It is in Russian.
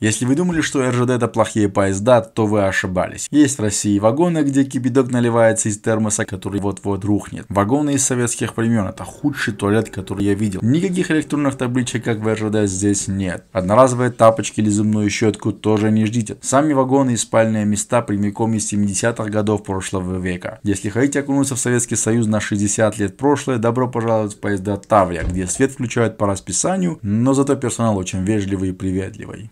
Если вы думали, что РЖД это плохие поезда, то вы ошибались. Есть в России вагоны, где кипяток наливается из термоса, который вот-вот рухнет. Вагоны из советских времен, это худший туалет, который я видел. Никаких электронных табличек, как в РЖД, здесь нет. Одноразовые тапочки или зубную щетку тоже не ждите. Сами вагоны и спальные места прямиком из 70-х годов прошлого века. Если хотите окунуться в Советский Союз на 60 лет прошлое, добро пожаловать в поезда Таврия, где свет включают по расписанию, но зато персонал очень вежливый и приветливый.